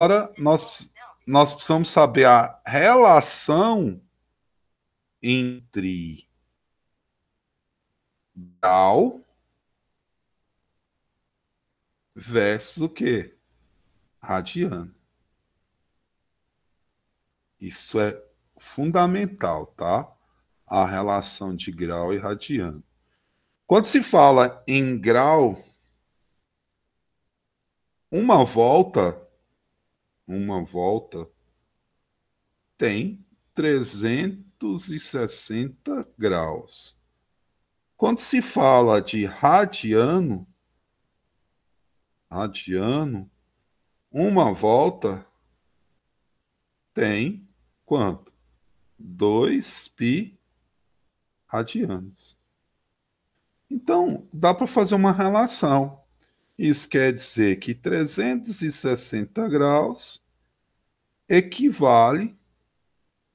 Agora, nós, nós precisamos saber a relação entre grau versus o que Radiano. Isso é fundamental, tá? A relação de grau e radiano. Quando se fala em grau, uma volta uma volta, tem 360 graus. Quando se fala de radiano, radiano, uma volta tem quanto? 2 pi radianos. Então, dá para fazer uma relação. Isso quer dizer que 360 graus equivale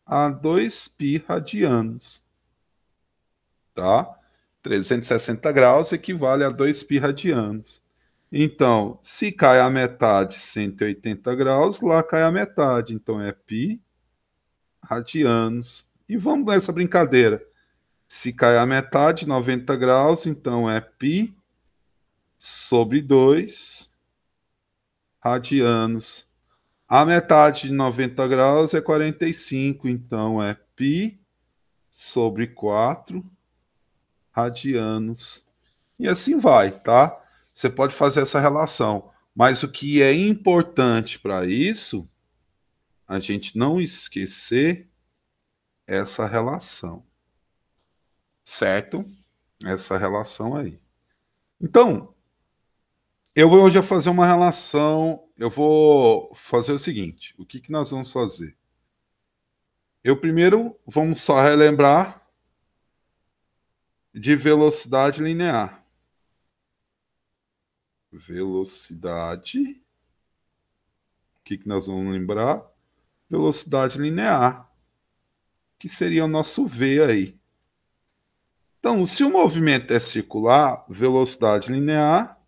a 2π radianos. Tá? 360 graus equivale a 2π radianos. Então, se cai a metade 180 graus, lá cai a metade. Então, é π radianos. E vamos nessa brincadeira. Se cai a metade, 90 graus, então é π sobre 2 radianos. A metade de 90 graus é 45, então é π sobre 4 radianos. E assim vai, tá? Você pode fazer essa relação. Mas o que é importante para isso, a gente não esquecer essa relação. Certo? Essa relação aí. Então, eu vou hoje fazer uma relação eu vou fazer o seguinte: o que, que nós vamos fazer? Eu primeiro vamos só relembrar de velocidade linear. Velocidade. O que, que nós vamos lembrar? Velocidade linear. Que seria o nosso V aí. Então, se o movimento é circular, velocidade linear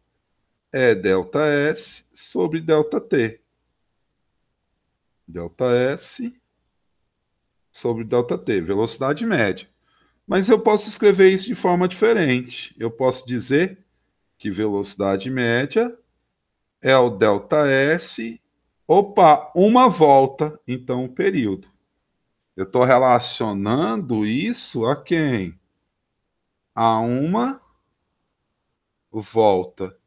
é delta S sobre delta T. Delta S sobre delta T, velocidade média. Mas eu posso escrever isso de forma diferente. Eu posso dizer que velocidade média é o delta S, opa, uma volta, então o um período. Eu estou relacionando isso a quem? A uma volta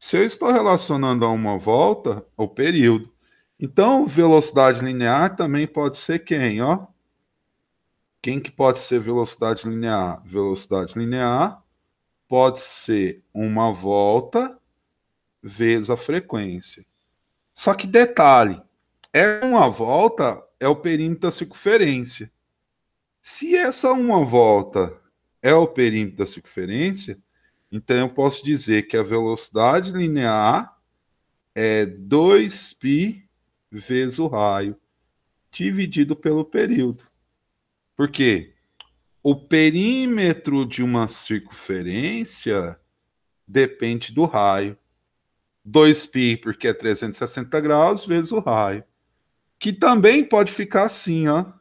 se eu estou relacionando a uma volta, o período. Então, velocidade linear também pode ser quem, ó? Quem que pode ser velocidade linear? Velocidade linear pode ser uma volta vezes a frequência. Só que detalhe, é uma volta é o perímetro da circunferência. Se essa uma volta é o perímetro da circunferência, então, eu posso dizer que a velocidade linear é 2π vezes o raio, dividido pelo período. Por quê? O perímetro de uma circunferência depende do raio. 2π, porque é 360 graus, vezes o raio. Que também pode ficar assim, ó.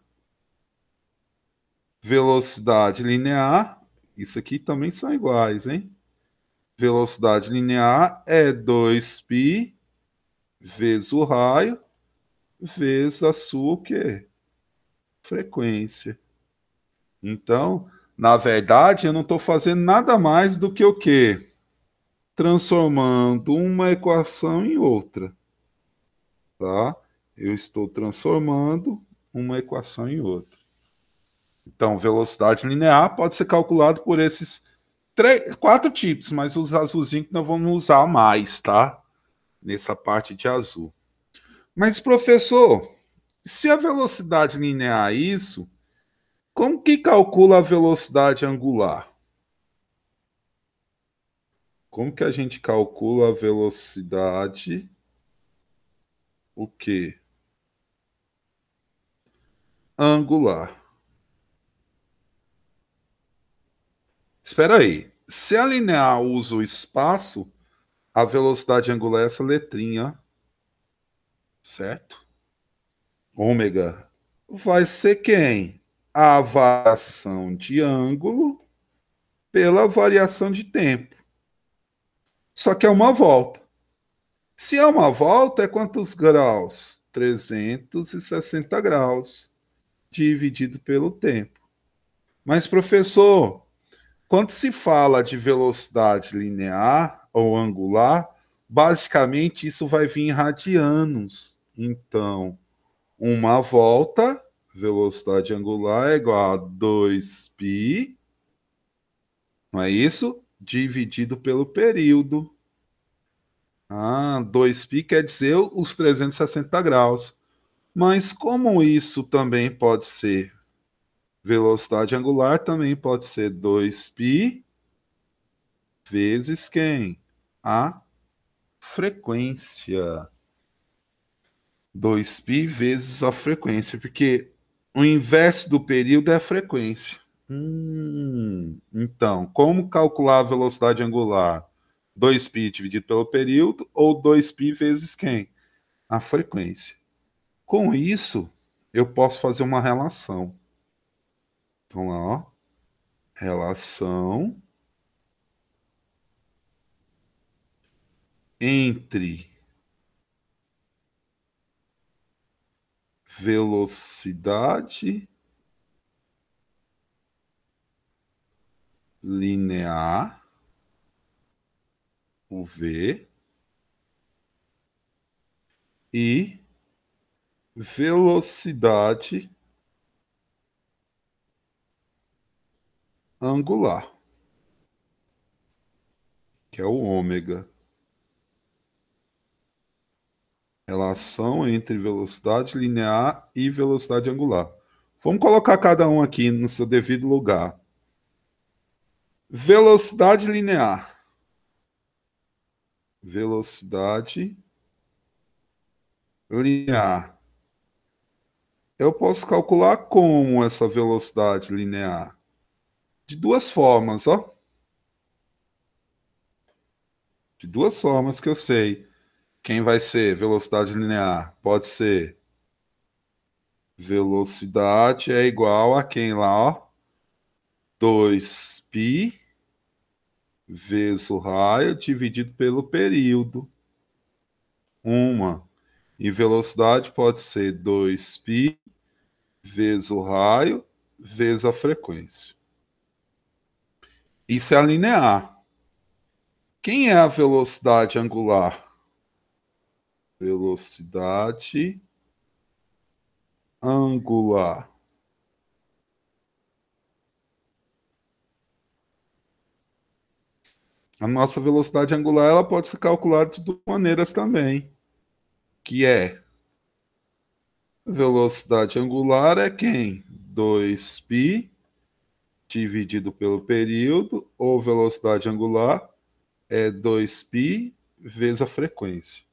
Velocidade linear. Isso aqui também são iguais, hein? velocidade linear é 2π vezes o raio vezes a sua o quê? frequência. Então, na verdade, eu não estou fazendo nada mais do que o quê? Transformando uma equação em outra. Tá? Eu estou transformando uma equação em outra. Então, velocidade linear pode ser calculado por esses três, quatro tipos, mas os azulzinhos que nós vamos usar mais, tá? Nessa parte de azul. Mas, professor, se a velocidade linear é isso, como que calcula a velocidade angular? Como que a gente calcula a velocidade? O quê? Angular. Espera aí. Se a linear usa o espaço, a velocidade angular é essa letrinha, certo? Ômega vai ser quem? A variação de ângulo pela variação de tempo. Só que é uma volta. Se é uma volta, é quantos graus? 360 graus dividido pelo tempo. Mas, professor, quando se fala de velocidade linear ou angular, basicamente isso vai vir em radianos. Então, uma volta, velocidade angular é igual a 2π, não é isso? Dividido pelo período. Ah, 2π quer dizer os 360 graus. Mas como isso também pode ser Velocidade angular também pode ser 2π vezes quem? A frequência. 2π vezes a frequência, porque o inverso do período é a frequência. Hum, então, como calcular a velocidade angular? 2π dividido pelo período ou 2π vezes quem? A frequência. Com isso, eu posso fazer uma relação então lá, ó. Relação entre velocidade linear o v e velocidade angular, que é o ômega. Relação entre velocidade linear e velocidade angular. Vamos colocar cada um aqui no seu devido lugar. Velocidade linear. Velocidade linear. Eu posso calcular como essa velocidade linear de duas formas, ó. De duas formas que eu sei. Quem vai ser velocidade linear? Pode ser velocidade é igual a quem lá, ó? 2π vezes o raio dividido pelo período. Uma. E velocidade pode ser 2π vezes o raio vezes a frequência. Isso é a linear. Quem é a velocidade angular? Velocidade angular. A nossa velocidade angular ela pode ser calculada de duas maneiras também, que é velocidade angular é quem? 2π dividido pelo período ou velocidade angular é 2π vezes a frequência.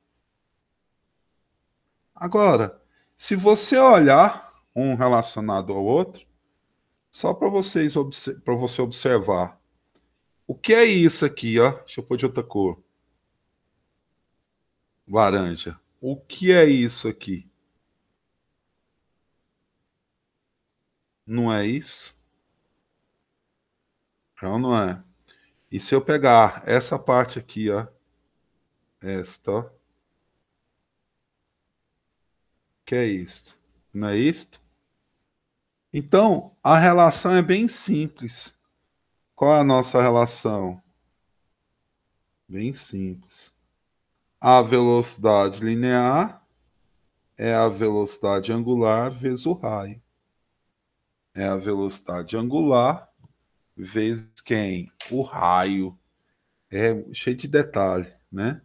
Agora, se você olhar um relacionado ao outro, só para vocês para você observar, o que é isso aqui, ó? Deixa eu pôr de outra cor. Laranja. O que é isso aqui? Não é isso? Então não é. E se eu pegar essa parte aqui, ó, esta, ó, que é isto, não é isto? Então, a relação é bem simples. Qual é a nossa relação? Bem simples. A velocidade linear é a velocidade angular vezes o raio. É a velocidade angular vezes quem? O raio. É cheio de detalhe, né?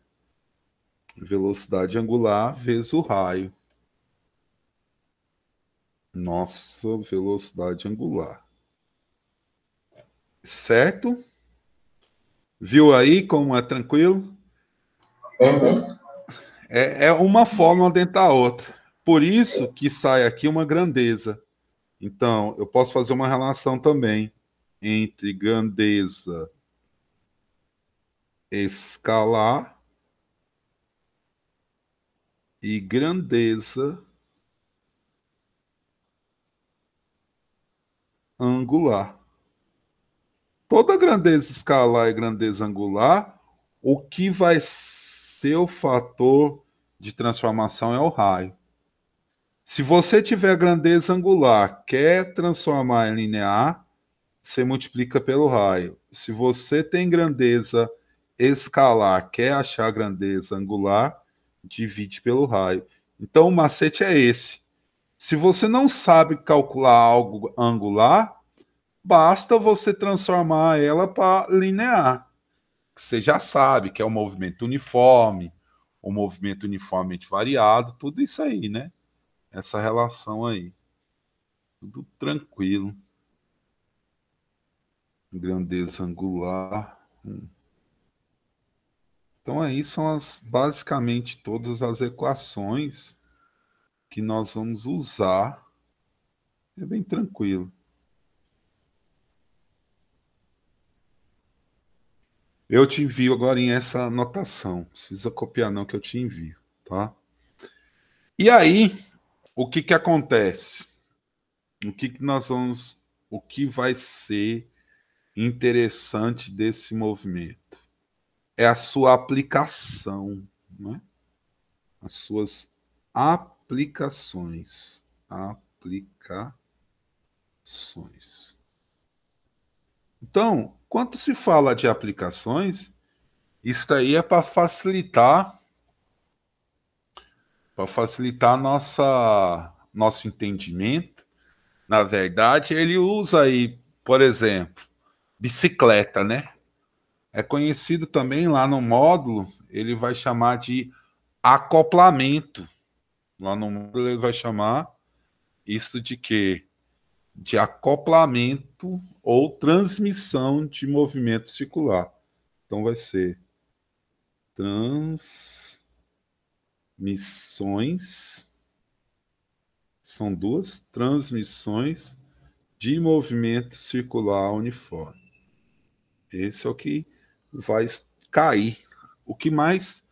Velocidade angular vezes o raio. Nossa velocidade angular. Certo? Viu aí como é tranquilo? Uhum. É, é uma forma dentro da outra. Por isso que sai aqui uma grandeza. Então, eu posso fazer uma relação também entre grandeza escalar e grandeza angular. Toda grandeza escalar e grandeza angular, o que vai ser o fator de transformação é o raio. Se você tiver grandeza angular, quer transformar em linear, você multiplica pelo raio. Se você tem grandeza escalar, quer achar grandeza angular, divide pelo raio. Então o macete é esse. Se você não sabe calcular algo angular, basta você transformar ela para linear. você já sabe que é o um movimento uniforme, o um movimento uniformemente variado, tudo isso aí, né? Essa relação aí. Tudo tranquilo grandeza angular. Então aí são as, basicamente todas as equações que nós vamos usar. É bem tranquilo. Eu te envio agora em essa anotação. Precisa copiar não que eu te envio, tá? E aí, o que que acontece? O que que nós vamos, o que vai ser interessante desse movimento é a sua aplicação, né? as suas aplicações. Aplicações. Então, quando se fala de aplicações, isso aí é para facilitar para facilitar nossa nosso entendimento. Na verdade, ele usa aí, por exemplo, bicicleta, né? É conhecido também lá no módulo, ele vai chamar de acoplamento. Lá no módulo ele vai chamar isso de quê? De acoplamento ou transmissão de movimento circular. Então vai ser transmissões são duas transmissões de movimento circular uniforme. Esse é o que vai cair. O que mais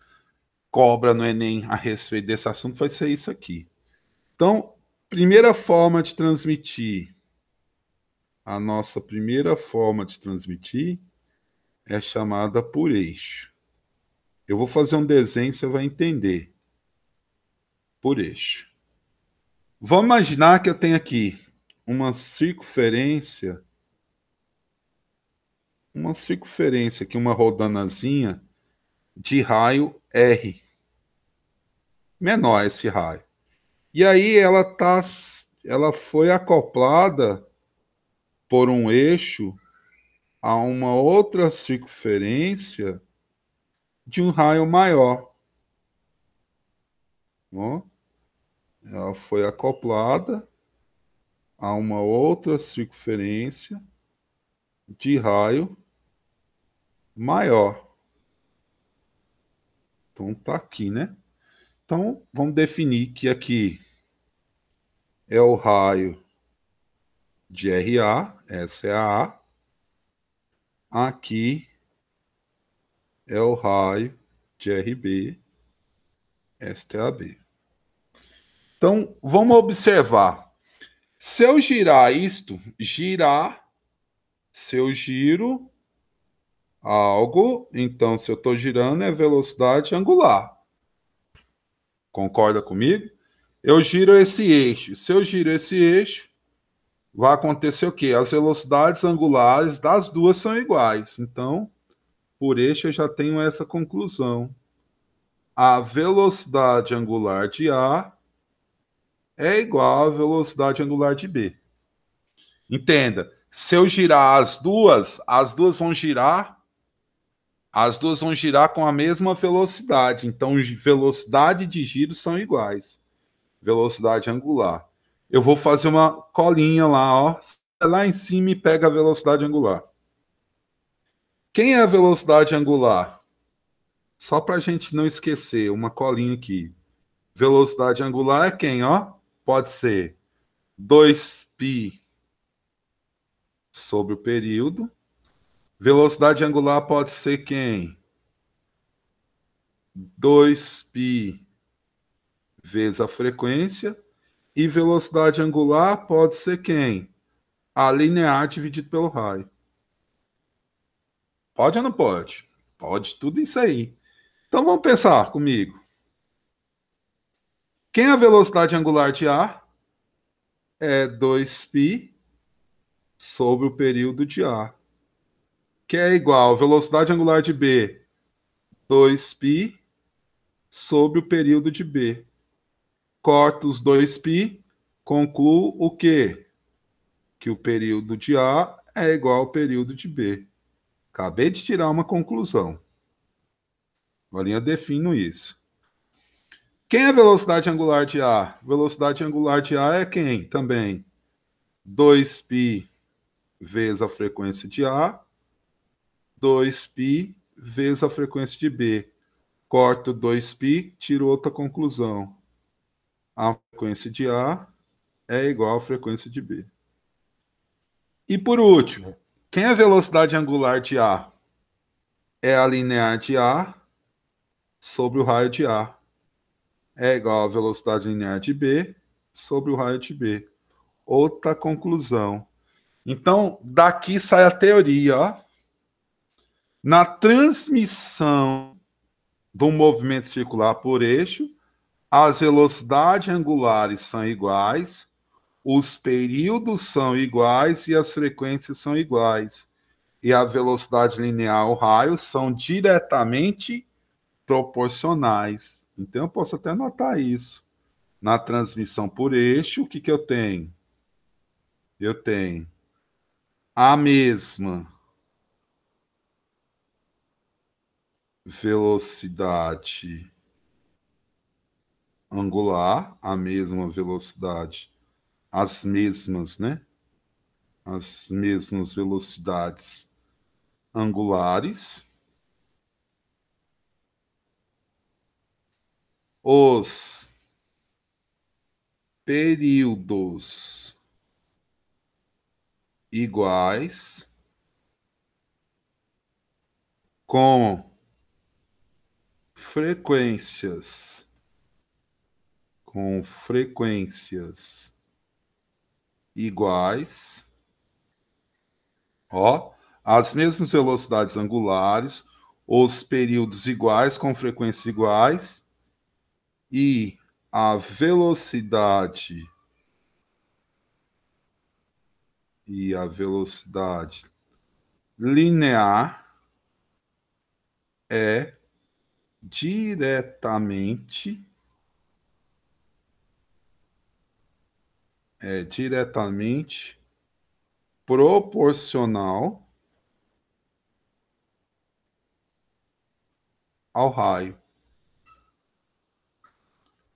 cobra no Enem a respeito desse assunto vai ser isso aqui. Então, primeira forma de transmitir, a nossa primeira forma de transmitir é chamada por eixo. Eu vou fazer um desenho, você vai entender. Por eixo. Vamos imaginar que eu tenho aqui uma circunferência uma circunferência aqui, uma rodanazinha de raio R. Menor esse raio. E aí ela tá ela foi acoplada por um eixo a uma outra circunferência de um raio maior. Ó, ela foi acoplada a uma outra circunferência de raio maior. Então tá aqui, né? Então vamos definir que aqui é o raio de RA, essa é a A. Aqui é o raio de RB, esta é a B. Então vamos observar. Se eu girar isto, girar, se eu giro algo, então se eu estou girando é velocidade angular. Concorda comigo? Eu giro esse eixo. Se eu giro esse eixo, vai acontecer o quê? As velocidades angulares das duas são iguais. Então, por eixo eu já tenho essa conclusão. A velocidade angular de A é igual à velocidade angular de B. Entenda, se eu girar as duas, as duas vão girar as duas vão girar com a mesma velocidade. Então, velocidade de giro são iguais. Velocidade angular. Eu vou fazer uma colinha lá, ó. Lá em cima e pega a velocidade angular. Quem é a velocidade angular? Só para a gente não esquecer, uma colinha aqui. Velocidade angular é quem, ó? Pode ser 2π sobre o período Velocidade angular pode ser quem? 2π vezes a frequência. E velocidade angular pode ser quem? A linear dividido pelo raio. Pode ou não pode? Pode tudo isso aí. Então vamos pensar comigo. Quem é a velocidade angular de A? É 2π sobre o período de A que é igual velocidade angular de B, 2π, sobre o período de B. Corto os 2π, concluo o quê? Que o período de A é igual ao período de B. Acabei de tirar uma conclusão. Agora eu defino isso. Quem é velocidade angular de A? Velocidade angular de A é quem? Também 2π vezes a frequência de A 2π vezes a frequência de B. Corto 2π, tiro outra conclusão. A frequência de A é igual à frequência de B. E por último, quem é a velocidade angular de A? É a linear de A sobre o raio de A. É igual à velocidade linear de B sobre o raio de B. Outra conclusão. Então, daqui sai a teoria, ó na transmissão do movimento circular por eixo, as velocidades angulares são iguais, os períodos são iguais e as frequências são iguais. E a velocidade linear o raio são diretamente proporcionais. Então eu posso até notar isso. Na transmissão por eixo, o que, que eu tenho? Eu tenho a mesma velocidade angular, a mesma velocidade, as mesmas, né? As mesmas velocidades angulares. Os períodos iguais com frequências. Com frequências iguais. Ó, as mesmas velocidades angulares, os períodos iguais com frequências iguais e a velocidade e a velocidade linear é diretamente é diretamente proporcional ao raio.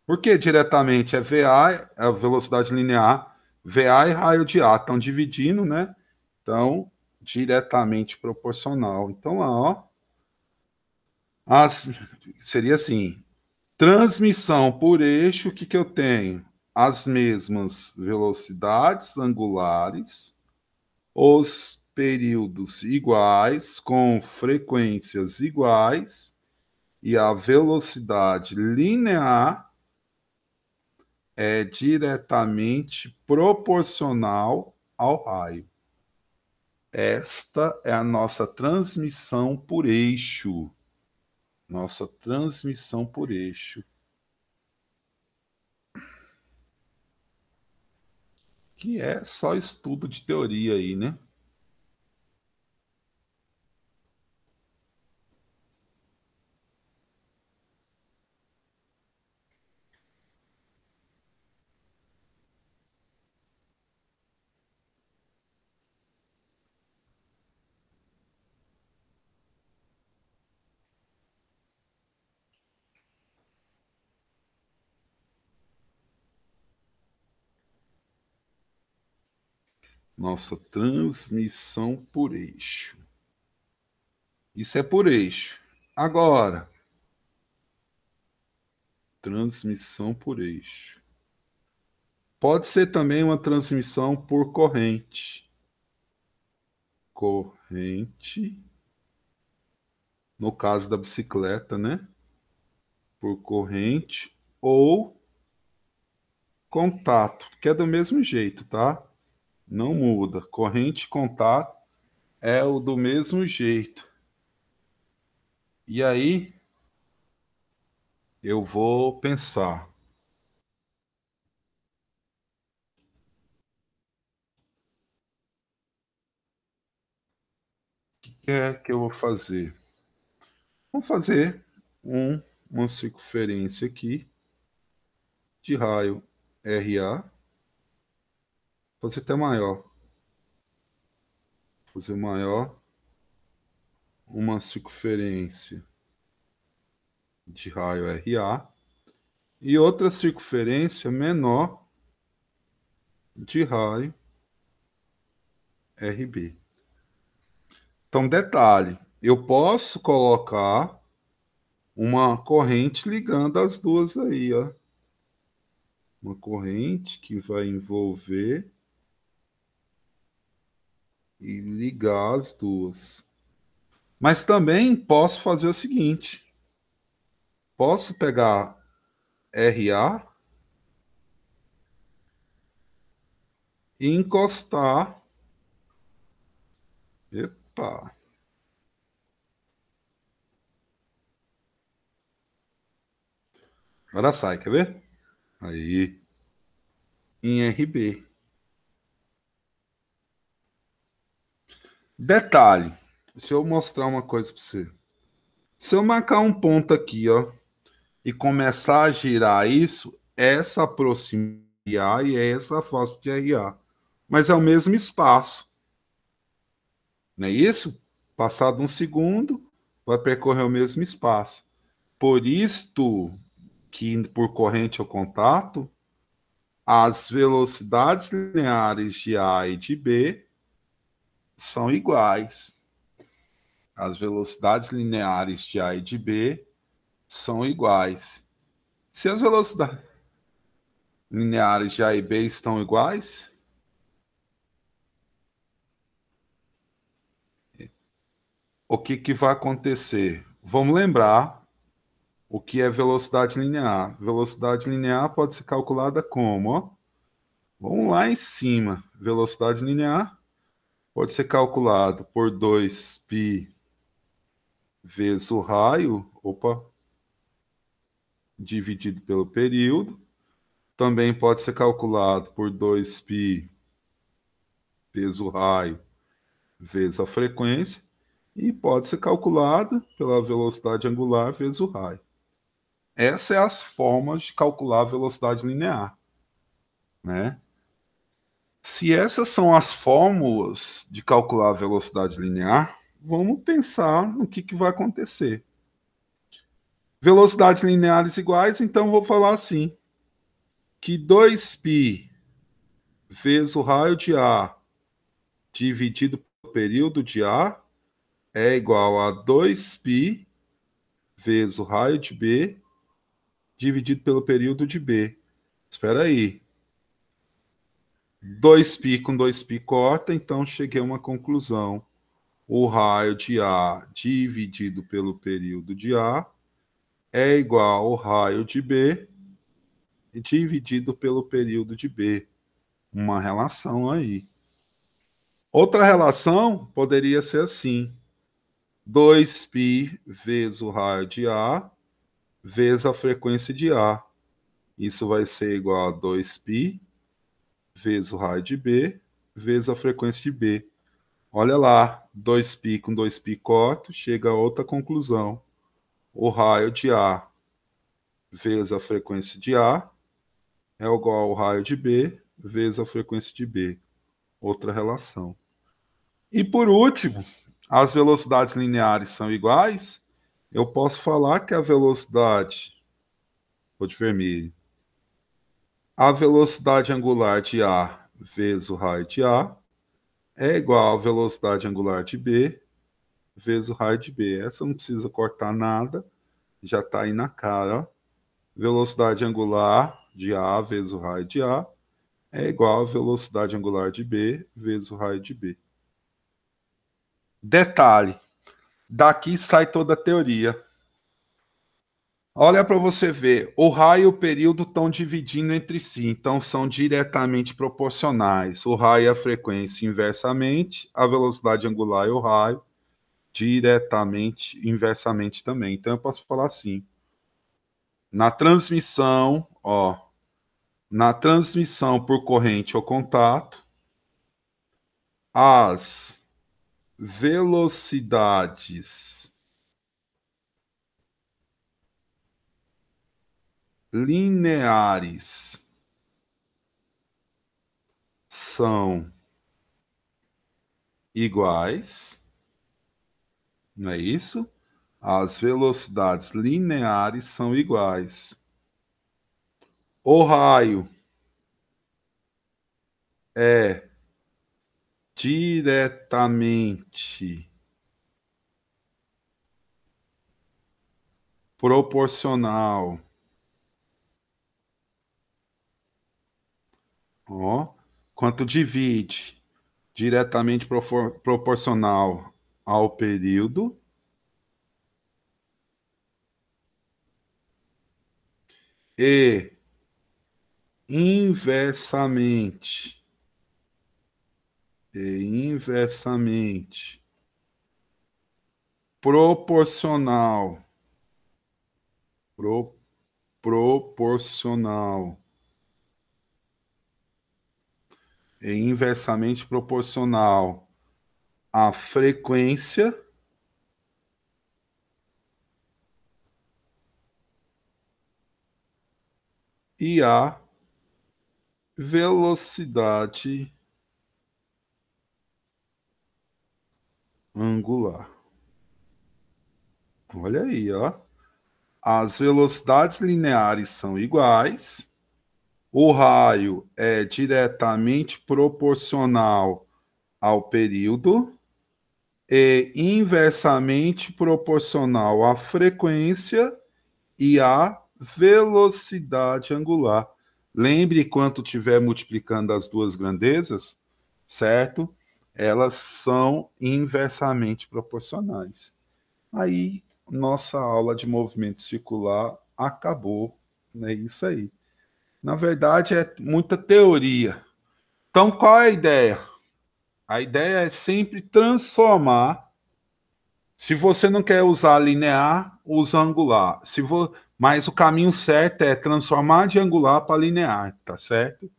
Por que diretamente? É VA, é a velocidade linear, VA e raio de A estão dividindo, né? Então, diretamente proporcional. Então, lá, ó, as, seria assim: transmissão por eixo, o que, que eu tenho? As mesmas velocidades angulares, os períodos iguais, com frequências iguais, e a velocidade linear é diretamente proporcional ao raio. Esta é a nossa transmissão por eixo nossa transmissão por eixo. Que é só estudo de teoria aí, né? Nossa transmissão por eixo. Isso é por eixo. Agora, transmissão por eixo. Pode ser também uma transmissão por corrente. Corrente. No caso da bicicleta, né? Por corrente ou contato, que é do mesmo jeito, tá? Não muda. Corrente contato é o do mesmo jeito. E aí eu vou pensar. O que é que eu vou fazer? Vou fazer um, uma circunferência aqui de raio RA fazer até maior. fazer maior. Uma circunferência de raio RA. E outra circunferência menor de raio RB. Então, detalhe, eu posso colocar uma corrente ligando as duas aí, ó. Uma corrente que vai envolver e ligar as duas. Mas também posso fazer o seguinte: posso pegar RA e encostar. Epa! Agora sai, quer ver? Aí. Em RB. Detalhe, deixa eu mostrar uma coisa para você. Se eu marcar um ponto aqui, ó, e começar a girar isso, essa aproxima de A e essa afasta de RA. Mas é o mesmo espaço. Não é isso? Passado um segundo, vai percorrer o mesmo espaço. Por isto que por corrente ou contato, as velocidades lineares de A e de B são iguais. As velocidades lineares de A e de B são iguais. Se as velocidades lineares de A e B estão iguais, o que, que vai acontecer? Vamos lembrar o que é velocidade linear. Velocidade linear pode ser calculada como? Vamos lá em cima. Velocidade linear pode ser calculado por 2π vezes o raio, opa, dividido pelo período. Também pode ser calculado por 2π vezes o raio vezes a frequência. E pode ser calculado pela velocidade angular vezes o raio. Essas são é as formas de calcular a velocidade linear. Né? Se essas são as fórmulas de calcular a velocidade linear, vamos pensar no que, que vai acontecer. Velocidades lineares iguais, então vou falar assim: que 2π vezes o raio de A dividido pelo período de A é igual a 2π vezes o raio de B dividido pelo período de B. Espera aí. Dois pi com dois pi corta, então cheguei a uma conclusão. O raio de A dividido pelo período de A é igual ao raio de B dividido pelo período de B. Uma relação aí. Outra relação poderia ser assim: 2π vezes o raio de A vezes a frequência de A. Isso vai ser igual a 2π vezes o raio de B, vezes a frequência de B. Olha lá, 2π com 2π corto, chega a outra conclusão. O raio de A vezes a frequência de A é igual ao raio de B vezes a frequência de B. Outra relação. E por último, as velocidades lineares são iguais. Eu posso falar que a velocidade. Vou de vermelho a velocidade angular de A vezes o raio de A é igual à velocidade angular de B vezes o raio de B. Essa não precisa cortar nada, já está aí na cara. Velocidade angular de A vezes o raio de A é igual à velocidade angular de B vezes o raio de B. Detalhe, daqui sai toda a teoria. Olha para você ver, o raio e o período estão dividindo entre si, então são diretamente proporcionais. O raio e é a frequência inversamente, a velocidade angular e o raio diretamente, inversamente também. Então eu posso falar assim: na transmissão, ó, na transmissão por corrente ou contato, as velocidades lineares são iguais, não é isso? As velocidades lineares são iguais. O raio é diretamente proporcional Ó, quanto divide diretamente proporcional ao período. E inversamente e inversamente proporcional pro, proporcional é inversamente proporcional à frequência e à velocidade angular. Olha aí, ó. As velocidades lineares são iguais o raio é diretamente proporcional ao período e inversamente proporcional à frequência e à velocidade angular. Lembre quanto tiver multiplicando as duas grandezas, certo? Elas são inversamente proporcionais. Aí nossa aula de movimento circular acabou, é né? isso aí. Na verdade, é muita teoria. Então, qual é a ideia? A ideia é sempre transformar. Se você não quer usar linear, usa angular. Se vo... Mas o caminho certo é transformar de angular para linear, tá certo?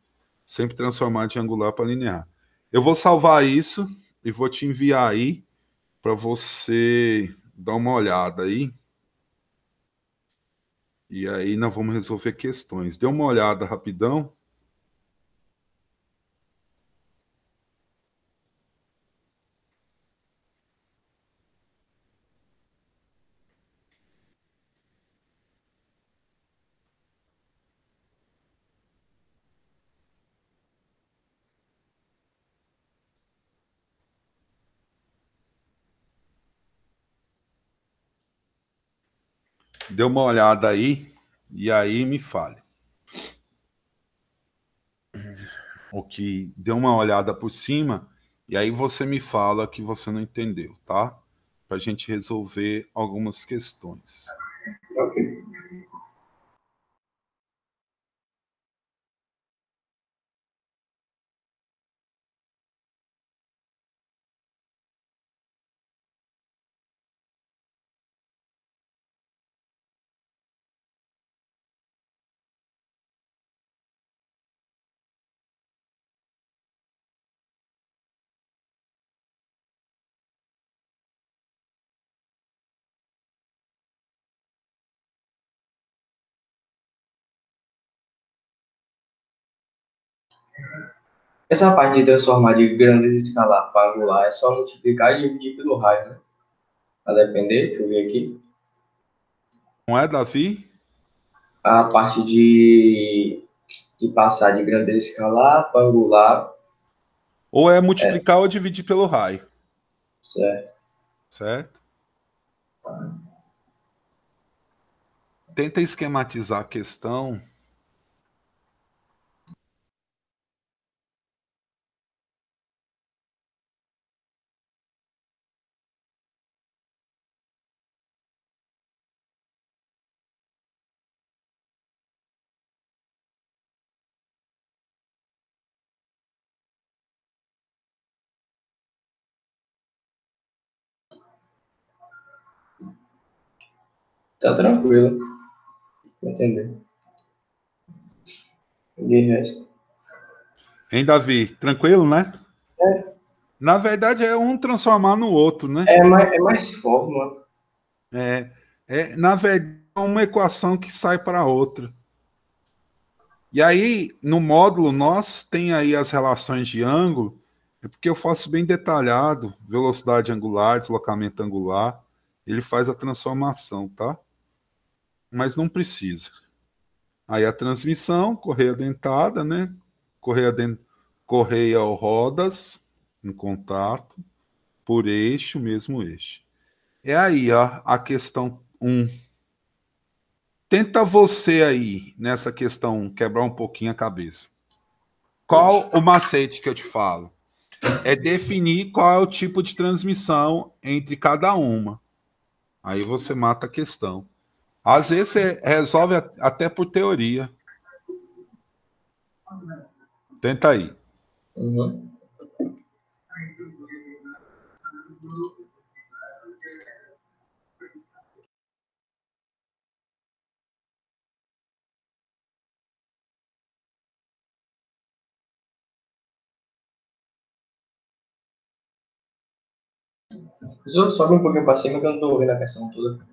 Sempre transformar de angular para linear. Eu vou salvar isso e vou te enviar aí para você dar uma olhada aí. E aí nós vamos resolver questões. Dê uma olhada rapidão dê uma olhada aí e aí me fale. O que dê uma olhada por cima e aí você me fala que você não entendeu, tá? Para a gente resolver algumas questões. Ok. Essa parte de transformar de grandes escalar para angular é só multiplicar e dividir pelo raio, né? A depender, deixa eu ver aqui. Não é, Davi? A parte de, de passar de grandeza escalar para angular. Ou é multiplicar é. ou dividir pelo raio. Certo. Certo? Tenta esquematizar a questão Tá tranquilo. Entendeu? De resto. Hein, Davi? Tranquilo, né? É. Na verdade, é um transformar no outro, né? É mais, é mais fórmula. É, é, na verdade, é uma equação que sai para outra. E aí, no módulo nós tem aí as relações de ângulo, é porque eu faço bem detalhado, velocidade angular, deslocamento angular, ele faz a transformação, tá? mas não precisa. Aí a transmissão, correia dentada, né? Correia, dent... correia ou rodas em contato, por eixo, mesmo eixo. É aí ó, a questão 1. Um. Tenta você aí, nessa questão 1, quebrar um pouquinho a cabeça. Qual o macete que eu te falo? É definir qual é o tipo de transmissão entre cada uma. Aí você mata a questão. Às vezes você resolve até por teoria. Tenta aí. Uhum. Sobe um pouquinho para cima que eu não estou ouvindo a questão toda.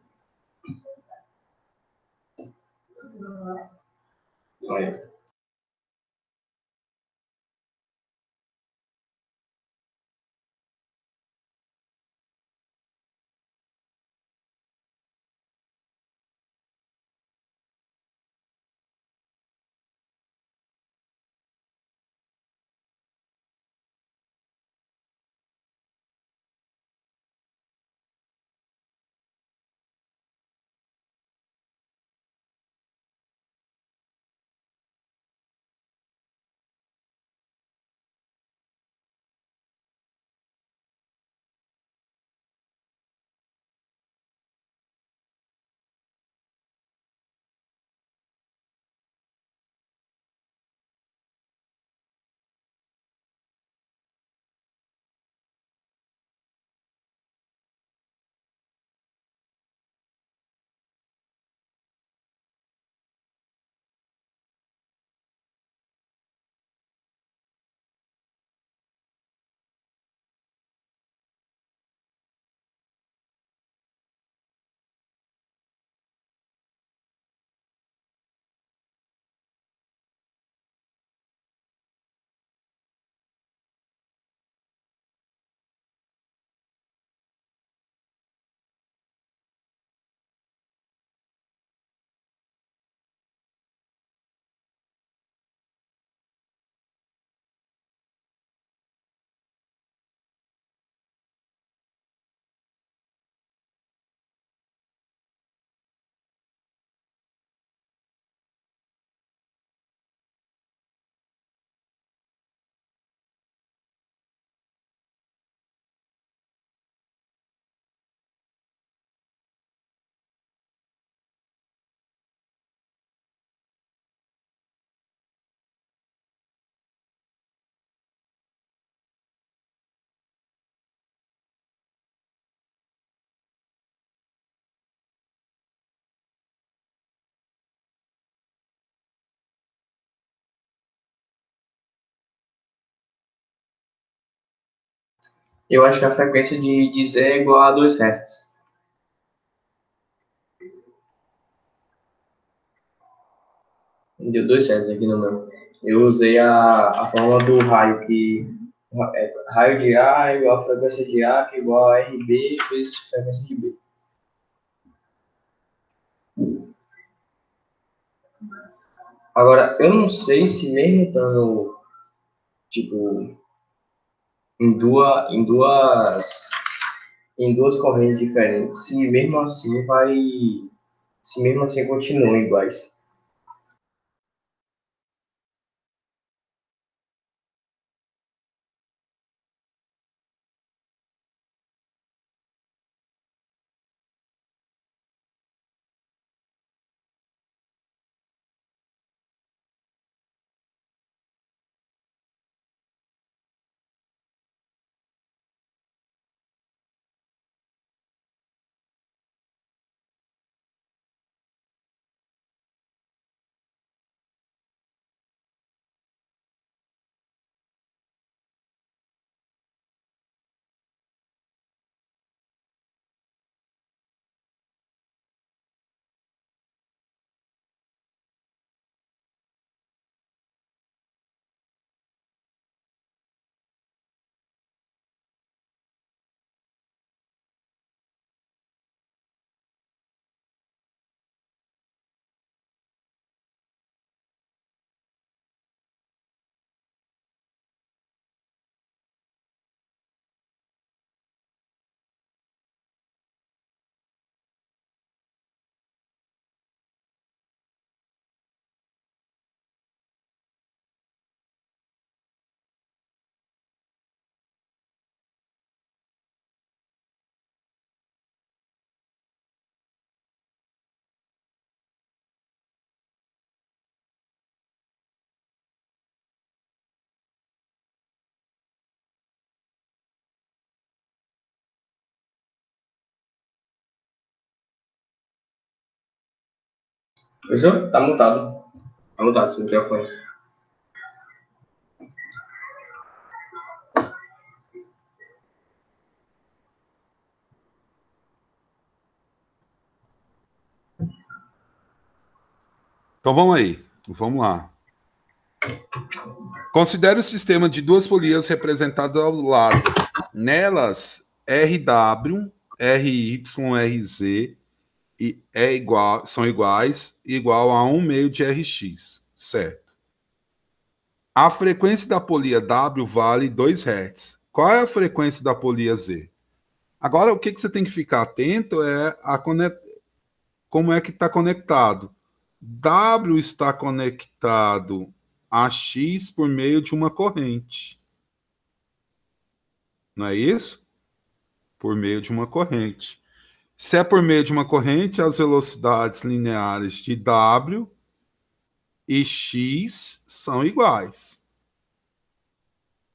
Bye. eu acho a frequência de, de Z é igual a 2 Hz. Deu 2 Hz aqui no meu. Eu usei a, a fórmula do raio, que é, raio de A é igual a frequência de A, que é igual a RB vezes frequência de B. Agora, eu não sei se mesmo estando, tipo, em duas, em duas, em duas correntes diferentes. Se mesmo assim vai, se mesmo assim continuam iguais. Isso? Tá mutado. Tá mutado esse microfone. Então vamos aí, vamos lá. Considere o sistema de duas folias representadas ao lado. Nelas, RW, RY, RZ e é igual, são iguais, igual a 1 meio de Rx, certo? A frequência da polia W vale 2 Hz. Qual é a frequência da polia Z? Agora, o que, que você tem que ficar atento é a como é que está conectado. W está conectado a X por meio de uma corrente. Não é isso? Por meio de uma corrente. Se é por meio de uma corrente, as velocidades lineares de W e X são iguais.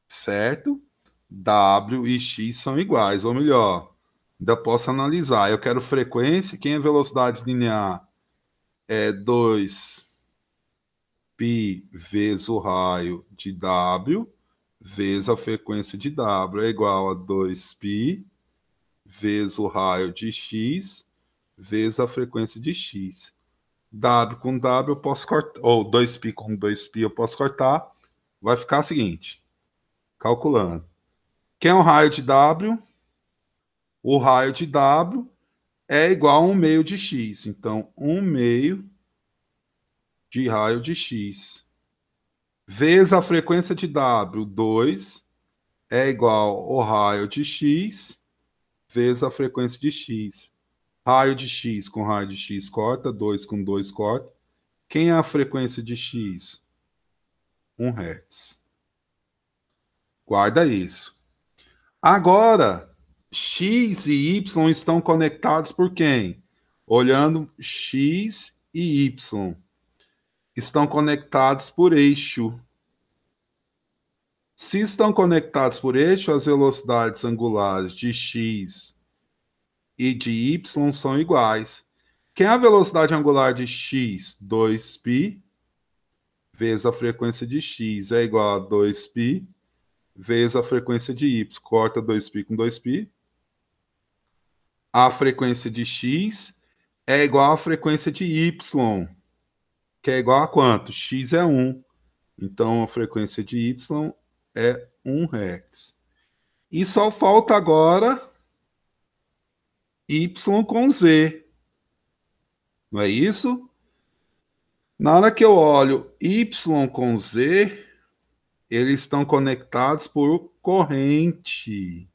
Certo? W e X são iguais, ou melhor, ainda posso analisar. Eu quero frequência, quem é velocidade linear? É 2 π vezes o raio de W vezes a frequência de W é igual a 2π vezes o raio de x, vezes a frequência de x. W com W eu posso cortar, ou 2π com 2π eu posso cortar, vai ficar o seguinte, calculando. Quem é o raio de W? O raio de W é igual a 1 meio de x. Então, 1 meio de raio de x. Vezes a frequência de W, 2, é igual ao raio de x vezes a frequência de x. Raio de x com raio de x corta, 2 com 2 corta. Quem é a frequência de x? 1 Hz. Guarda isso. Agora, x e y estão conectados por quem? Olhando x e y. Estão conectados por eixo. Se estão conectados por eixo, as velocidades angulares de x e de y são iguais. Quem é a velocidade angular de x, 2π, vezes a frequência de x é igual a 2π, vezes a frequência de y. Corta 2π com 2π. A frequência de x é igual à frequência de y, que é igual a quanto? x é 1. Então, a frequência de y é 1 Hz. E só falta agora Y com Z. Não é isso? Na hora que eu olho Y com Z, eles estão conectados por corrente.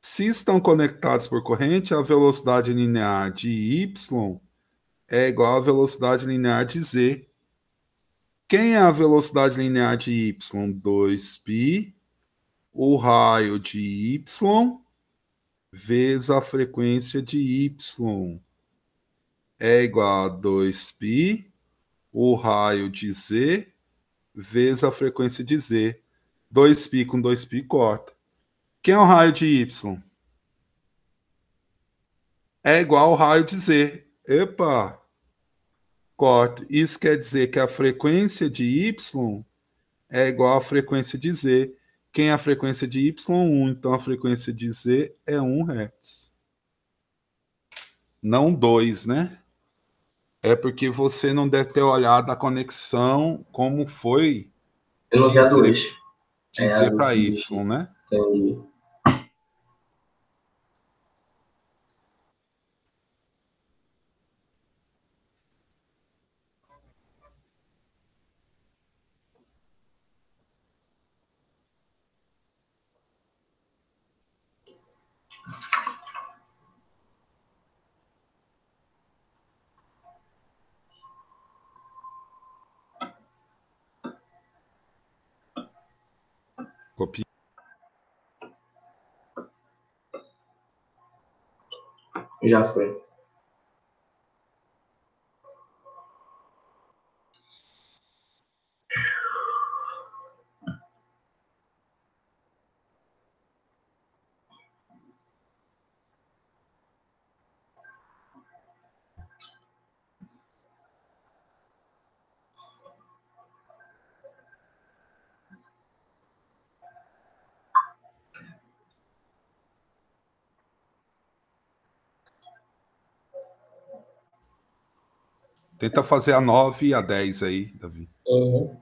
Se estão conectados por corrente, a velocidade linear de y é igual à velocidade linear de z. Quem é a velocidade linear de y? 2π, o raio de y, vezes a frequência de y. É igual a 2π, o raio de z, vezes a frequência de z. 2π com 2π corta. Quem é o raio de y? É igual ao raio de z. Epa! Corto. Isso quer dizer que a frequência de Y é igual à frequência de Z. Quem é a frequência de Y? 1. Então a frequência de Z é 1 Hz. Não 2, né? É porque você não deve ter olhado a conexão como foi. Eu não vi a 2. Dizer é, para Y, né? Entendi. Já foi. Tenta fazer a 9 e a 10 aí, Davi. Uhum.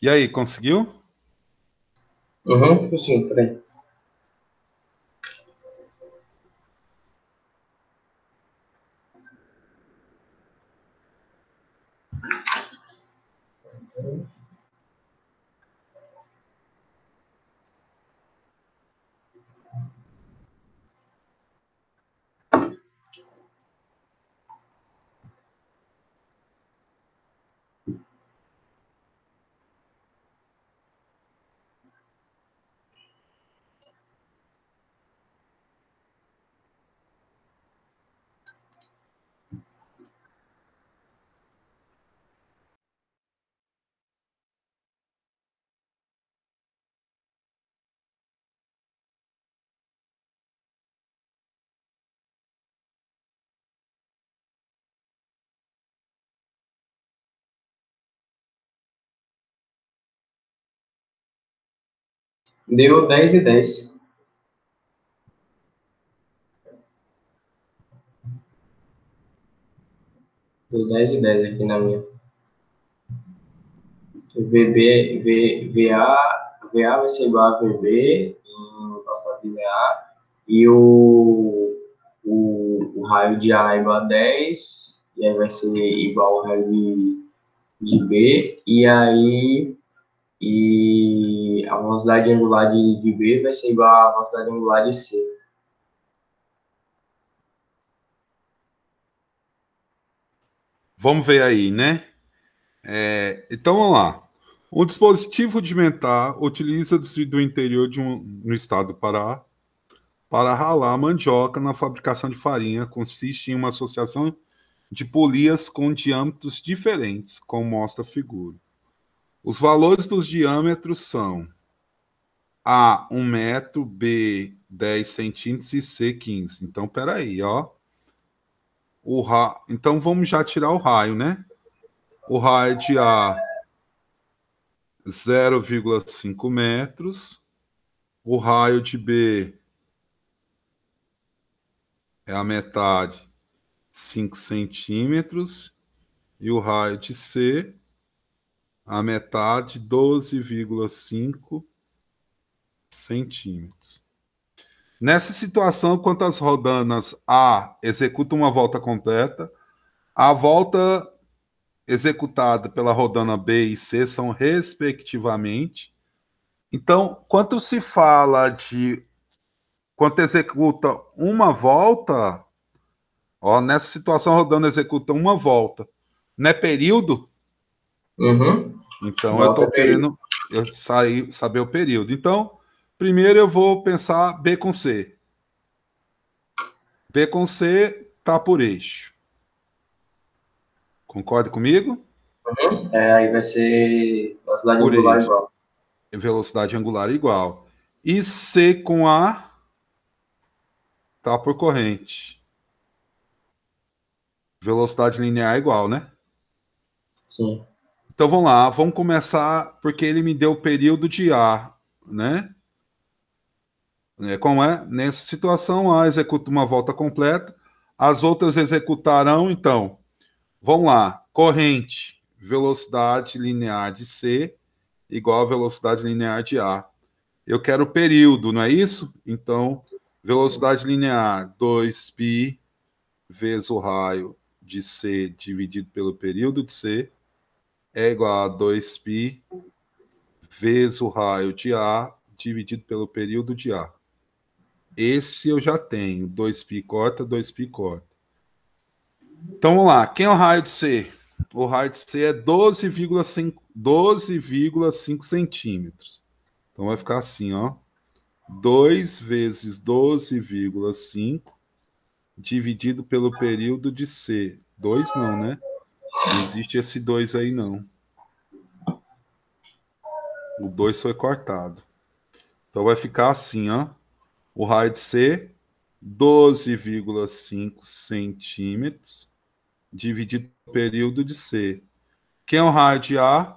E aí, conseguiu? Aham, Uhum, sim, peraí. Deu 10 e 10. Deu 10 e 10 aqui na minha. VB, v, VA, VA vai ser igual a VB, em passado de VA, e o, o, o, raio de A é igual a 10, e aí vai ser igual ao raio de, de B, e aí, e a velocidade angular de, de B vai ser igual à velocidade angular de C. Vamos ver aí, né? É, então, vamos lá. Um dispositivo mentar utiliza-se do interior de um, no estado do Pará para ralar mandioca na fabricação de farinha. Consiste em uma associação de polias com diâmetros diferentes, como mostra a figura. Os valores dos diâmetros são A, 1 metro, B, 10 centímetros e C, 15. Então, peraí, ó. O ra... Então, vamos já tirar o raio, né? O raio de A, 0,5 metros. O raio de B é a metade, 5 centímetros. E o raio de C a metade, 12,5 centímetros. Nessa situação, quantas as rodanas A executa uma volta completa, a volta executada pela rodana B e C são respectivamente. Então, quando se fala de quando executa uma volta, ó, nessa situação a rodana executa uma volta, não é período? Uhum. Então, eu estou querendo eu sair, saber o período. Então, primeiro eu vou pensar B com C. B com C está por eixo. Concorde comigo? Uhum. É, aí vai ser velocidade por angular eixo. igual. Velocidade angular igual. E C com A está por corrente. Velocidade linear é igual, né? Sim. Então vamos lá, vamos começar, porque ele me deu o período de A, né? É, como é? Nessa situação, A executa uma volta completa, as outras executarão, então. Vamos lá, corrente, velocidade linear de C igual a velocidade linear de A. Eu quero período, não é isso? Então, velocidade linear 2π vezes o raio de C dividido pelo período de C é igual a 2π vezes o raio de A dividido pelo período de A. Esse eu já tenho. 2π corta, 2π corta. Então vamos lá. Quem é o raio de C? O raio de C é 12,5 12, centímetros. Então vai ficar assim, ó. 2 vezes 12,5 dividido pelo período de C. 2 não, né? Não existe esse 2 aí, não. O 2 foi cortado. Então vai ficar assim, ó. O raio de C, 12,5 centímetros, dividido pelo período de C. Quem é o raio de A?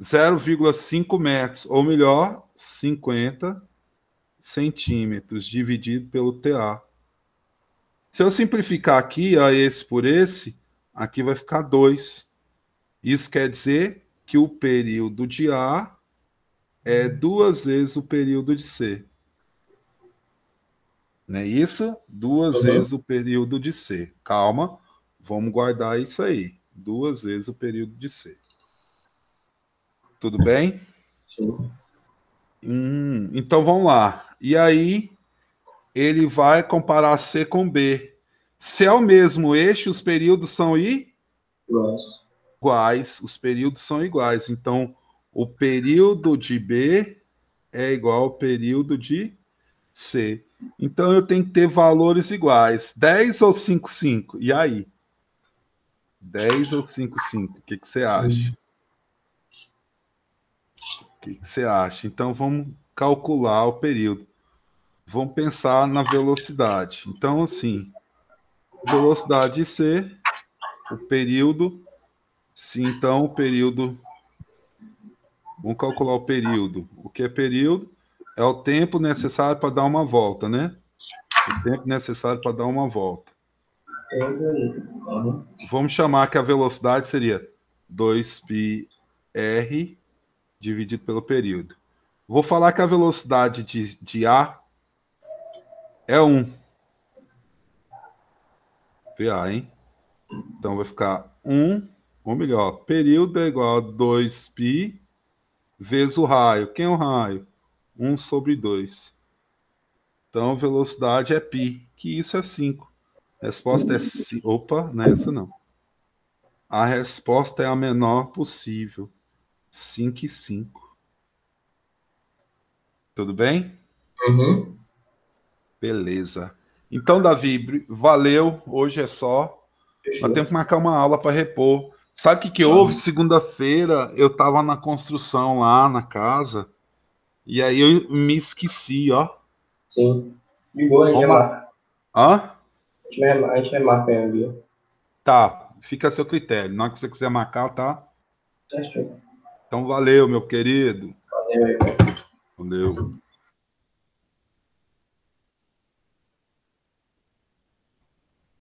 0,5 metros, ou melhor, 50 centímetros, dividido pelo TA. Se eu simplificar aqui, ó, esse por esse, Aqui vai ficar 2. Isso quer dizer que o período de A é duas vezes o período de C. Não é isso? Duas uhum. vezes o período de C. Calma, vamos guardar isso aí. Duas vezes o período de C. Tudo bem? Sim. Hum, então vamos lá. E aí, ele vai comparar C com B. Se é o mesmo eixo, os períodos são iguais. iguais. Os períodos são iguais. Então, o período de B é igual ao período de C. Então, eu tenho que ter valores iguais. 10 ou 5, 5? E aí? 10 ou 5, 5? O que, que você acha? O que, que você acha? Então, vamos calcular o período. Vamos pensar na velocidade. Então, assim, velocidade C, o período. Se então o período. Vamos calcular o período. O que é período? É o tempo necessário para dar uma volta, né? O tempo necessário para dar uma volta. Vamos chamar que a velocidade seria 2πr dividido pelo período. Vou falar que a velocidade de, de A é 1. PA, hein? Então vai ficar 1, ou melhor, período é igual a 2π vezes o raio. Quem é o raio? 1 sobre 2. Então velocidade é π, que isso é 5. A resposta é 5. Opa, não é essa não. A resposta é a menor possível. 5 e 5. Tudo bem? Uhum. Beleza. Então, Davi, valeu. Hoje é só. Nós tem que marcar uma aula para repor. Sabe o que, que houve? Segunda-feira eu estava na construção lá na casa e aí eu me esqueci, ó. Sim. De boa, a gente Vamos... marca. Hã? A gente vai, marcar ainda, viu? Tá, fica a seu critério. Na hora que você quiser marcar, tá? Então valeu, meu querido. Valeu aí, Valeu.